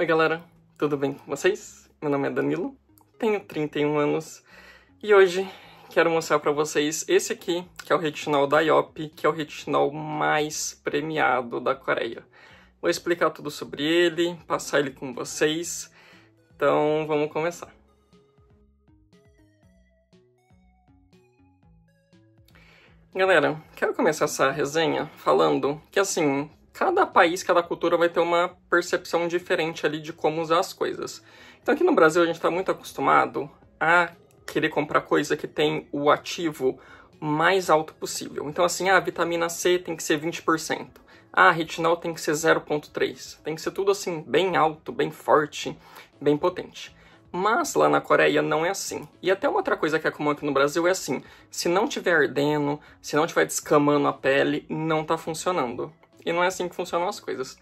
Oi galera, tudo bem com vocês? Meu nome é Danilo, tenho 31 anos e hoje quero mostrar para vocês esse aqui, que é o retinol da IOP, que é o retinol mais premiado da Coreia. Vou explicar tudo sobre ele, passar ele com vocês, então vamos começar. Galera, quero começar essa resenha falando que assim, cada país, cada cultura vai ter uma percepção diferente ali de como usar as coisas. Então aqui no Brasil a gente está muito acostumado a querer comprar coisa que tem o ativo mais alto possível. Então assim, a ah, vitamina C tem que ser 20%. Ah, retinol tem que ser 0.3. Tem que ser tudo assim, bem alto, bem forte, bem potente. Mas lá na Coreia não é assim. E até uma outra coisa que é comum aqui no Brasil é assim: se não tiver ardendo, se não tiver descamando a pele, não tá funcionando. E não é assim que funcionam as coisas.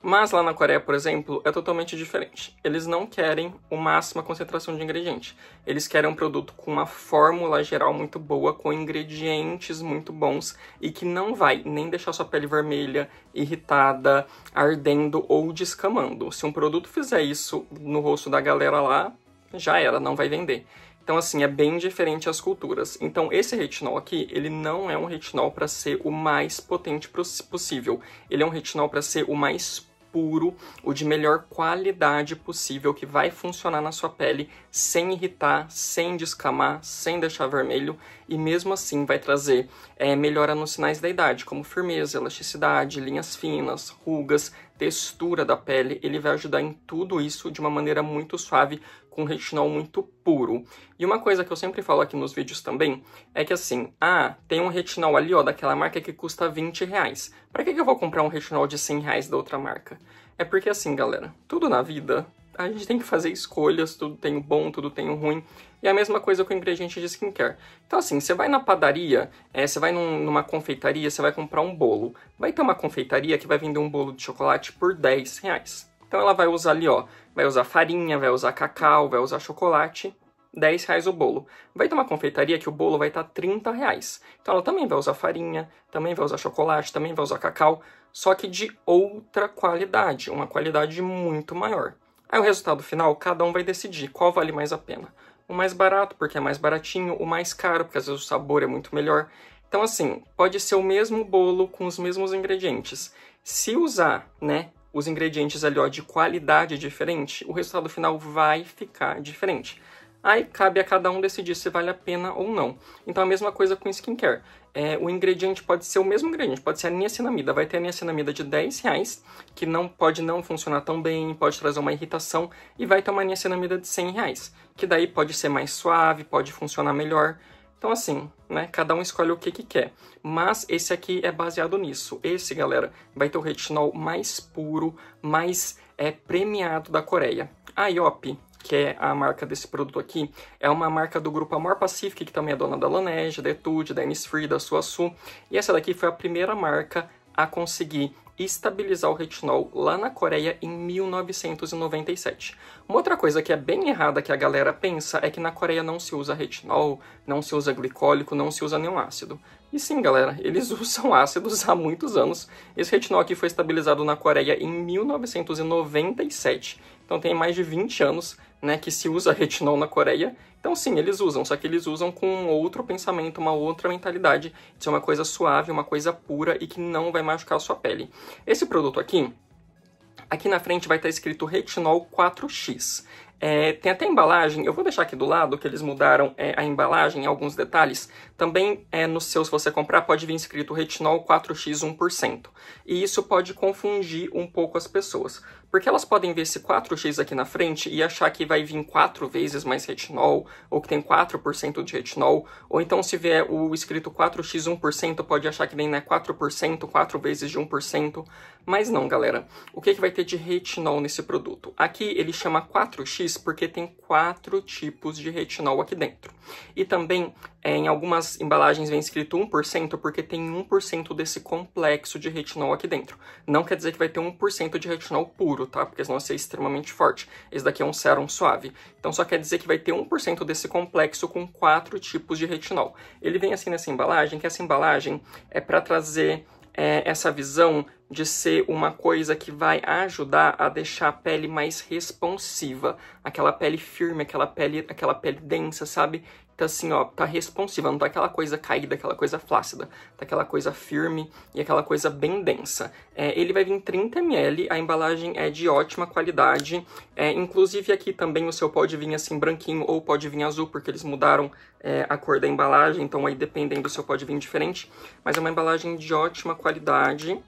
Mas lá na Coreia, por exemplo, é totalmente diferente. Eles não querem o máxima concentração de ingrediente. Eles querem um produto com uma fórmula geral muito boa, com ingredientes muito bons e que não vai nem deixar sua pele vermelha, irritada, ardendo ou descamando. Se um produto fizer isso no rosto da galera lá, já era, não vai vender. Então, assim, é bem diferente as culturas. Então, esse retinol aqui, ele não é um retinol para ser o mais potente possível. Ele é um retinol para ser o mais puro, o de melhor qualidade possível, que vai funcionar na sua pele sem irritar, sem descamar, sem deixar vermelho e mesmo assim vai trazer é, melhora nos sinais da idade, como firmeza, elasticidade, linhas finas, rugas, textura da pele, ele vai ajudar em tudo isso de uma maneira muito suave, com um retinol muito puro. E uma coisa que eu sempre falo aqui nos vídeos também é que assim, ah, tem um retinol ali, ó, daquela marca que custa 20 reais. Pra que, que eu vou comprar um retinol de 100 reais da outra marca? É porque assim, galera, tudo na vida a gente tem que fazer escolhas, tudo tem o bom, tudo tem o ruim. E é a mesma coisa com o ingrediente de skincare. Então, assim, você vai na padaria, é, você vai num, numa confeitaria, você vai comprar um bolo. Vai ter uma confeitaria que vai vender um bolo de chocolate por 10 reais. Então ela vai usar ali, ó, vai usar farinha, vai usar cacau, vai usar chocolate, 10 reais o bolo. Vai ter uma confeitaria que o bolo vai estar tá 30 reais. Então ela também vai usar farinha, também vai usar chocolate, também vai usar cacau, só que de outra qualidade, uma qualidade muito maior. Aí o resultado final, cada um vai decidir qual vale mais a pena. O mais barato, porque é mais baratinho, o mais caro, porque às vezes o sabor é muito melhor. Então, assim, pode ser o mesmo bolo com os mesmos ingredientes. Se usar, né, os ingredientes ali, ó, de qualidade diferente, o resultado final vai ficar diferente. Aí cabe a cada um decidir se vale a pena ou não. Então, a mesma coisa com skincare é, o ingrediente pode ser o mesmo ingrediente, pode ser a niacinamida. Vai ter a niacinamida de 10 reais, que não pode não funcionar tão bem, pode trazer uma irritação, e vai ter uma niacinamida de 100 reais, que daí pode ser mais suave, pode funcionar melhor. Então, assim, né? Cada um escolhe o que, que quer. Mas esse aqui é baseado nisso. Esse, galera, vai ter o retinol mais puro, mais é, premiado da Coreia. A IOP que é a marca desse produto aqui, é uma marca do grupo Amor Pacific, que também é dona da Laneige, da Etude, da Innisfree, da Suaçu. E essa daqui foi a primeira marca a conseguir estabilizar o retinol lá na Coreia em 1997. Uma outra coisa que é bem errada que a galera pensa é que na Coreia não se usa retinol, não se usa glicólico, não se usa nenhum ácido. E sim, galera, eles usam ácidos há muitos anos. Esse retinol aqui foi estabilizado na Coreia em 1997 então tem mais de 20 anos né, que se usa retinol na Coreia. Então sim, eles usam, só que eles usam com outro pensamento, uma outra mentalidade Isso é uma coisa suave, uma coisa pura e que não vai machucar a sua pele. Esse produto aqui, aqui na frente vai estar tá escrito Retinol 4X. É, tem até embalagem, eu vou deixar aqui do lado que eles mudaram é, a embalagem, alguns detalhes. Também é, no seu, se você comprar, pode vir escrito retinol 4x 1%. E isso pode confundir um pouco as pessoas. Porque elas podem ver esse 4x aqui na frente e achar que vai vir 4 vezes mais retinol, ou que tem 4% de retinol, ou então se vier o escrito 4x 1%, pode achar que vem né, 4%, 4 vezes de 1%. Mas não, galera. O que, que vai ter de retinol nesse produto? Aqui ele chama 4x porque tem 4 tipos de retinol aqui dentro. E também é, em algumas embalagens vem escrito 1% porque tem 1% desse complexo de retinol aqui dentro. Não quer dizer que vai ter 1% de retinol puro tá? Porque senão esse ser é extremamente forte. Esse daqui é um sérum suave. Então só quer dizer que vai ter 1% desse complexo com quatro tipos de retinol. Ele vem assim nessa embalagem, que essa embalagem é para trazer é, essa visão de ser uma coisa que vai ajudar a deixar a pele mais responsiva, aquela pele firme, aquela pele, aquela pele densa, sabe? tá assim, ó, tá responsiva, não tá aquela coisa caída, aquela coisa flácida, tá aquela coisa firme e aquela coisa bem densa. É, ele vai vir 30 ml, a embalagem é de ótima qualidade, é, inclusive aqui também o seu pode vir assim branquinho ou pode vir azul, porque eles mudaram é, a cor da embalagem, então aí dependendo do seu pode vir diferente, mas é uma embalagem de ótima qualidade,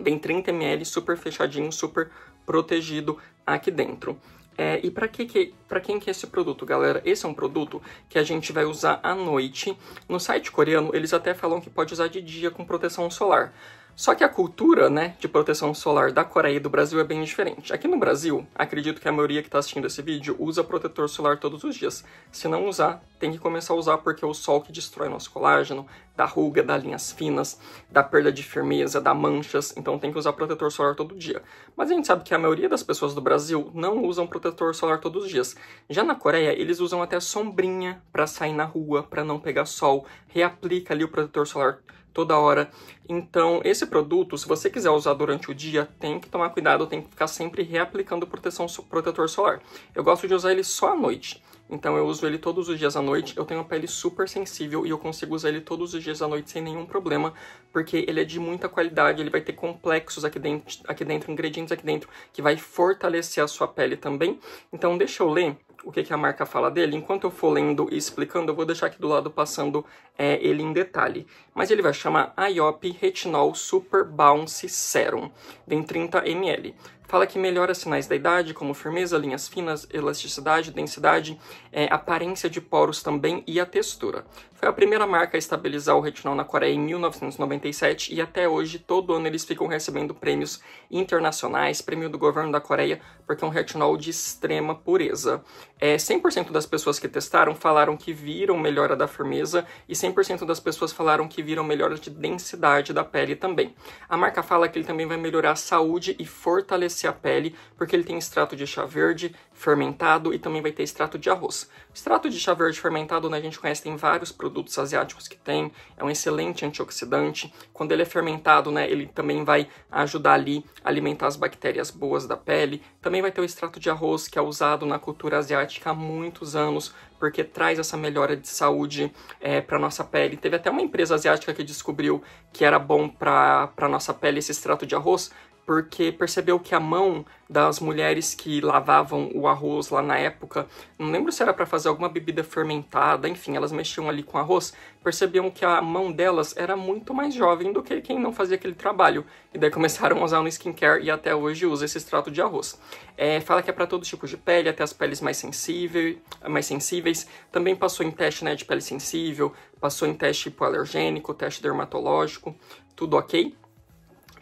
vem 30 ml, super fechadinho, super protegido aqui dentro. É, e para que, que, quem que é esse produto, galera? Esse é um produto que a gente vai usar à noite. No site coreano, eles até falam que pode usar de dia com proteção solar. Só que a cultura né, de proteção solar da Coreia e do Brasil é bem diferente. Aqui no Brasil, acredito que a maioria que está assistindo esse vídeo usa protetor solar todos os dias. Se não usar, tem que começar a usar porque é o sol que destrói nosso colágeno, dá ruga, dá linhas finas, dá perda de firmeza, dá manchas, então tem que usar protetor solar todo dia. Mas a gente sabe que a maioria das pessoas do Brasil não usam protetor solar todos os dias. Já na Coreia, eles usam até sombrinha para sair na rua, para não pegar sol, reaplica ali o protetor solar toda hora. Então, esse produto, se você quiser usar durante o dia, tem que tomar cuidado, tem que ficar sempre reaplicando proteção, protetor solar. Eu gosto de usar ele só à noite. Então eu uso ele todos os dias à noite, eu tenho a pele super sensível e eu consigo usar ele todos os dias à noite sem nenhum problema, porque ele é de muita qualidade, ele vai ter complexos aqui dentro, aqui dentro ingredientes aqui dentro, que vai fortalecer a sua pele também. Então deixa eu ler o que, que a marca fala dele. Enquanto eu for lendo e explicando, eu vou deixar aqui do lado passando é, ele em detalhe. Mas ele vai chamar IOP Retinol Super Bounce Serum, vem 30 ml. Fala que melhora sinais da idade, como firmeza, linhas finas, elasticidade, densidade, é, aparência de poros também e a textura. Foi a primeira marca a estabilizar o retinol na Coreia em 1997 e até hoje, todo ano, eles ficam recebendo prêmios internacionais, prêmio do governo da Coreia, porque é um retinol de extrema pureza. É, 100% das pessoas que testaram falaram que viram melhora da firmeza e 100% das pessoas falaram que viram melhora de densidade da pele também. A marca fala que ele também vai melhorar a saúde e fortalecer a pele, porque ele tem extrato de chá verde fermentado e também vai ter extrato de arroz. O extrato de chá verde fermentado, né, a gente conhece, tem vários produtos asiáticos que tem, é um excelente antioxidante. Quando ele é fermentado, né, ele também vai ajudar ali a alimentar as bactérias boas da pele. Também vai ter o extrato de arroz, que é usado na cultura asiática praticar muitos anos, porque traz essa melhora de saúde é, para nossa pele. Teve até uma empresa asiática que descobriu que era bom para nossa pele esse extrato de arroz, porque percebeu que a mão das mulheres que lavavam o arroz lá na época, não lembro se era para fazer alguma bebida fermentada, enfim, elas mexiam ali com arroz, percebiam que a mão delas era muito mais jovem do que quem não fazia aquele trabalho. E daí começaram a usar no skincare e até hoje usa esse extrato de arroz. É, fala que é para todo tipo de pele, até as peles mais, sensível, mais sensíveis. Também passou em teste né, de pele sensível, passou em teste hipoalergênico, teste dermatológico, tudo ok.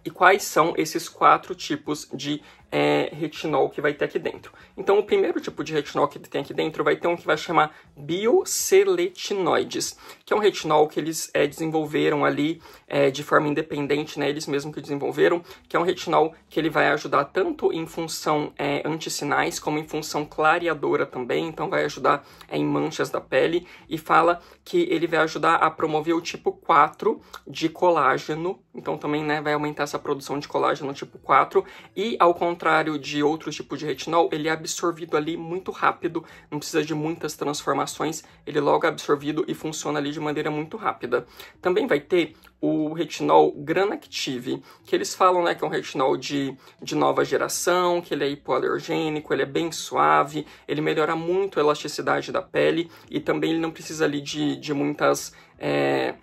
E quais são esses quatro tipos de é, retinol que vai ter aqui dentro. Então, o primeiro tipo de retinol que tem aqui dentro vai ter um que vai chamar bioseletinoides, que é um retinol que eles é, desenvolveram ali é, de forma independente, né, eles mesmos que desenvolveram, que é um retinol que ele vai ajudar tanto em função é, antissinais como em função clareadora também, então vai ajudar é, em manchas da pele e fala que ele vai ajudar a promover o tipo 4 de colágeno, então também né, vai aumentar essa produção de colágeno tipo 4 e ao contrário contrário de outros tipos de retinol, ele é absorvido ali muito rápido, não precisa de muitas transformações, ele é logo é absorvido e funciona ali de maneira muito rápida. Também vai ter o retinol Granactive, que eles falam né, que é um retinol de, de nova geração, que ele é hipoalergênico, ele é bem suave, ele melhora muito a elasticidade da pele e também ele não precisa ali de, de muitas... É,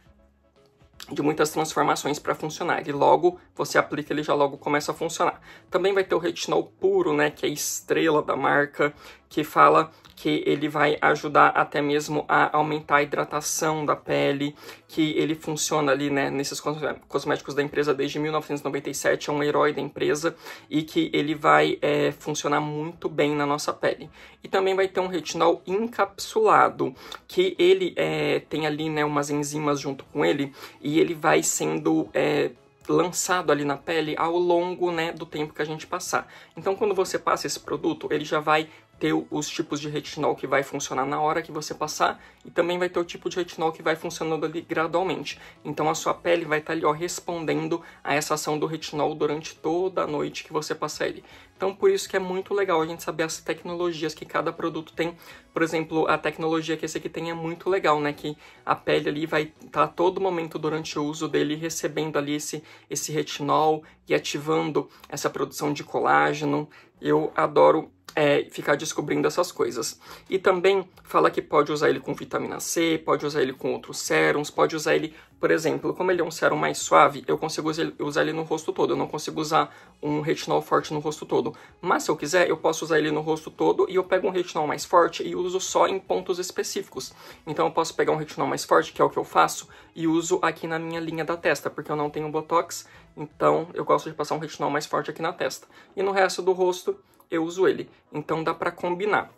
de muitas transformações para funcionar. e logo você aplica, ele já logo começa a funcionar. Também vai ter o retinol puro, né, que é a estrela da marca, que fala que ele vai ajudar até mesmo a aumentar a hidratação da pele, que ele funciona ali, né, nesses cosméticos da empresa desde 1997, é um herói da empresa e que ele vai é, funcionar muito bem na nossa pele. E também vai ter um retinol encapsulado, que ele é, tem ali, né, umas enzimas junto com ele e ele vai sendo é, lançado ali na pele ao longo né, do tempo que a gente passar. Então, quando você passa esse produto, ele já vai ter os tipos de retinol que vai funcionar na hora que você passar e também vai ter o tipo de retinol que vai funcionando ali gradualmente. Então a sua pele vai estar tá ali ó, respondendo a essa ação do retinol durante toda a noite que você passar ele. Então por isso que é muito legal a gente saber as tecnologias que cada produto tem. Por exemplo, a tecnologia que esse aqui tem é muito legal, né? Que a pele ali vai estar tá todo momento durante o uso dele recebendo ali esse, esse retinol e ativando essa produção de colágeno. Eu adoro é, ficar descobrindo essas coisas. E também fala que pode usar ele com vitamina C, pode usar ele com outros sérums, pode usar ele, por exemplo, como ele é um sérum mais suave, eu consigo usar ele no rosto todo, eu não consigo usar um retinol forte no rosto todo. Mas se eu quiser, eu posso usar ele no rosto todo e eu pego um retinol mais forte e uso só em pontos específicos. Então eu posso pegar um retinol mais forte, que é o que eu faço, e uso aqui na minha linha da testa, porque eu não tenho botox, então eu gosto de passar um retinol mais forte aqui na testa. E no resto do rosto, eu uso ele. Então dá para combinar.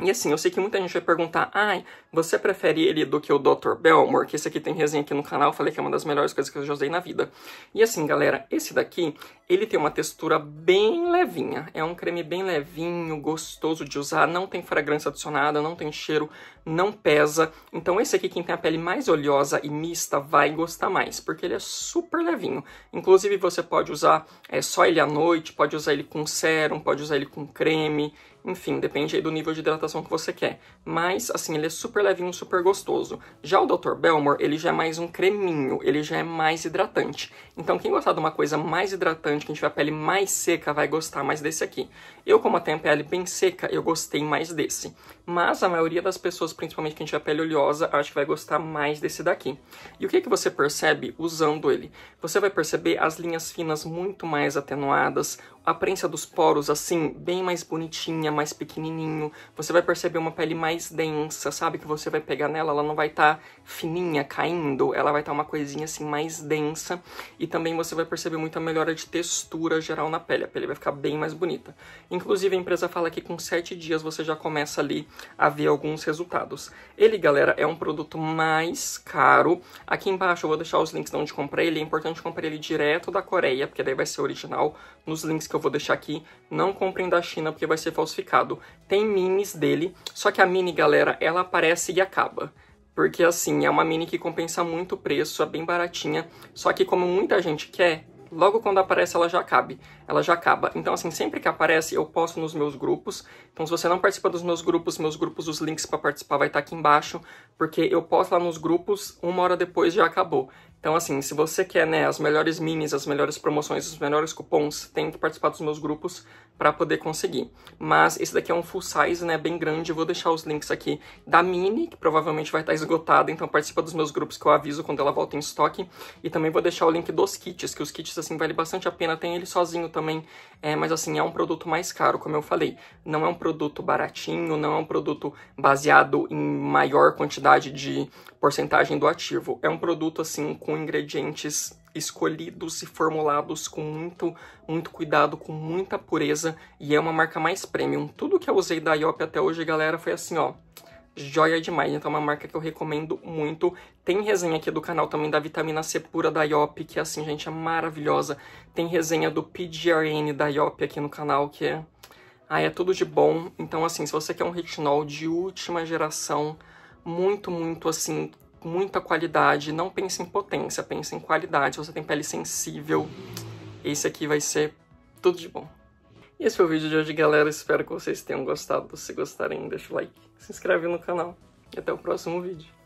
E assim, eu sei que muita gente vai perguntar, ai, você prefere ele do que o Dr. Belmore? Que esse aqui tem resenha aqui no canal, eu falei que é uma das melhores coisas que eu já usei na vida. E assim, galera, esse daqui, ele tem uma textura bem levinha. É um creme bem levinho, gostoso de usar, não tem fragrância adicionada, não tem cheiro, não pesa. Então esse aqui, quem tem a pele mais oleosa e mista, vai gostar mais, porque ele é super levinho. Inclusive, você pode usar é, só ele à noite, pode usar ele com sérum, pode usar ele com creme, enfim, depende aí do nível de hidratação que você quer. Mas, assim, ele é super levinho, super gostoso. Já o Dr. Belmore, ele já é mais um creminho, ele já é mais hidratante. Então, quem gostar de uma coisa mais hidratante, quem tiver a pele mais seca, vai gostar mais desse aqui. Eu, como tenho a pele bem seca, eu gostei mais desse. Mas a maioria das pessoas, principalmente quem tiver pele oleosa, acho que vai gostar mais desse daqui. E o que, que você percebe usando ele? Você vai perceber as linhas finas muito mais atenuadas, a prensa dos poros, assim, bem mais bonitinha, mais pequenininho, você vai perceber uma pele mais densa, sabe? Que você vai pegar nela, ela não vai estar tá fininha, caindo, ela vai estar tá uma coisinha assim mais densa. E também você vai perceber muita melhora de textura geral na pele, a pele vai ficar bem mais bonita. Inclusive a empresa fala que com 7 dias você já começa ali a ver alguns resultados. Ele, galera, é um produto mais caro. Aqui embaixo eu vou deixar os links de onde comprei ele, é importante comprar ele direto da Coreia, porque daí vai ser original. Nos links que eu vou deixar aqui, não comprem da China porque vai ser falsificado modificado. Tem minis dele, só que a mini, galera, ela aparece e acaba. Porque, assim, é uma mini que compensa muito o preço, é bem baratinha. Só que, como muita gente quer, logo quando aparece ela já cabe, ela já acaba. Então assim, sempre que aparece eu posto nos meus grupos. Então se você não participa dos meus grupos, meus grupos, os links para participar vai estar tá aqui embaixo, porque eu posto lá nos grupos, uma hora depois já acabou. Então, assim, se você quer né, as melhores minis, as melhores promoções, os melhores cupons, tem que participar dos meus grupos para poder conseguir. Mas esse daqui é um full size, né, bem grande, eu vou deixar os links aqui da mini, que provavelmente vai estar esgotada, então participa dos meus grupos que eu aviso quando ela volta em estoque. E também vou deixar o link dos kits, que os kits, assim, vale bastante a pena, tem ele sozinho também, é, mas, assim, é um produto mais caro, como eu falei. Não é um produto baratinho, não é um produto baseado em maior quantidade de porcentagem do ativo. É um produto, assim, com com ingredientes escolhidos e formulados com muito, muito cuidado, com muita pureza e é uma marca mais premium. Tudo que eu usei da IOP até hoje, galera, foi assim, ó, joia demais. Então é uma marca que eu recomendo muito. Tem resenha aqui do canal também da vitamina C pura da IOP, que assim, gente, é maravilhosa. Tem resenha do PGRN da IOP aqui no canal, que é... Ah, é tudo de bom. Então, assim, se você quer um retinol de última geração, muito, muito, assim, muita qualidade. Não pense em potência, pense em qualidade. Se você tem pele sensível, esse aqui vai ser tudo de bom. E esse foi o vídeo de hoje, galera. Espero que vocês tenham gostado. Se gostarem, deixa o like, se inscreve no canal. E até o próximo vídeo.